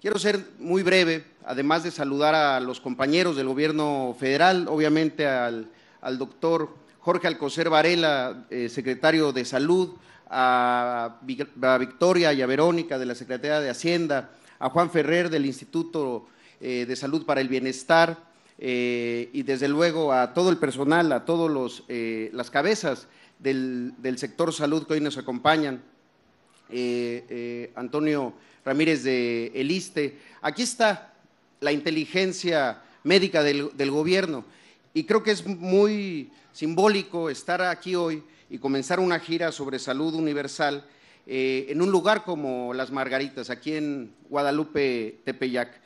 Quiero ser muy breve, además de saludar a los compañeros del gobierno federal, obviamente al, doctor Jorge Alcocer Varela, eh, secretario de Salud, a, Victoria y a Verónica de la Secretaría de Hacienda, a Juan Ferrer del Instituto eh, de Salud para el Bienestar eh, y desde luego a todo el personal, a todas las cabezas del, del sector salud que hoy nos acompañan. Eh, eh, Antonio Ramírez de Eliste. Aquí está la inteligencia médica del, gobierno y creo que es muy simbólico estar aquí hoy y comenzar una gira sobre salud universal eh, en un lugar como Las Margaritas, aquí en Guadalupe, Tepeyac.